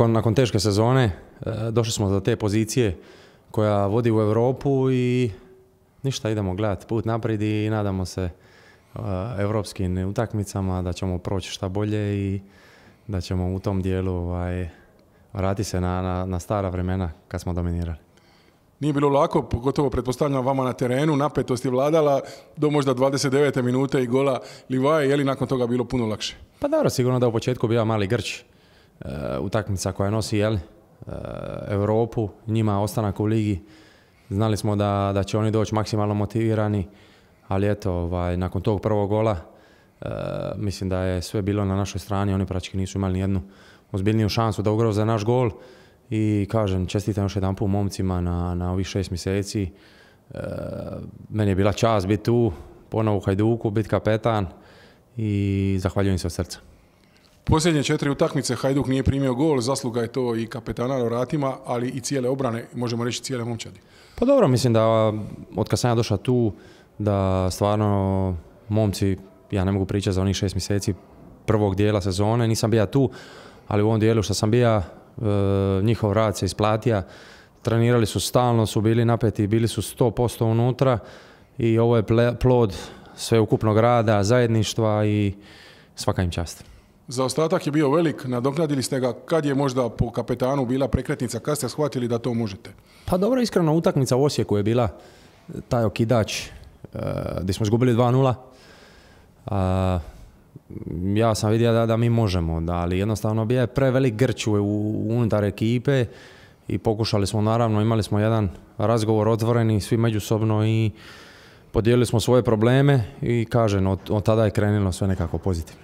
Nakon teške sezone e, došli smo do te pozicije koja vodi u Europu i ništa idemo gledati put naprijed i nadamo se europskim utakmicama da ćemo proći šta bolje i da ćemo u tom dijelu ovaj, vratiti se na, stara vremena kad smo dominirali. Nije bilo lako, pogotovo pretpostavljam vama na terenu, napetost je vladala do možda 29. minute i gola Livaje, je li nakon toga bilo puno lakše? Pa dobro, sigurno da u početku bio mali grč Eh, utakmica koja nosi jel eh, Europu, njima ostanak u ligi. Znali smo da, da će oni doći maksimalno motivirani, ali eto, ovaj, nakon tog prvog gola, eh, mislim da je sve bilo na našoj strani, oni praktički nisu imali jednu ozbiljniju šansu da ugroze naš gol i kažem, čestitam još jedan momcima na, na ovih šest mjeseci. meni je bila čast biti tu, ponovo u Hajduku, biti kapetan i zahvaljujem se od srca. Posljednje četiri utakmice Hajduk nije primio gol, zasluga je to i kapetana na vratima, ali i cijele obrane, možemo reći cijele momčadi. Pa dobro, mislim da od kad sam ja došao tu, da stvarno momci, ja ne mogu pričati za onih šest mjeseci prvog dijela sezone, nisam bio tu, ali u ovom dijelu što sam bio, e, njihov rad se isplatija, trenirali su stalno, su bili napeti, bili su 100% unutra i ovo je plod sveukupnog rada, zajedništva i svaka im čast. Zaostatak je bio velik, nadoknadili ste ga kad je možda po kapetanu bila prekretnica, kad ste shvatili da to možete? Pa dobro, iskreno utakmica u Osijeku je bila taj okidač e, gdje smo izgubili 2-0. ja sam vidio da, da mi možemo, da, ali jednostavno bio je prevelik grč u, unutar ekipe i pokušali smo naravno, imali smo jedan razgovor otvoreni svi međusobno i podijelili smo svoje probleme i kažem, od, od tada je krenulo sve nekako pozitivno.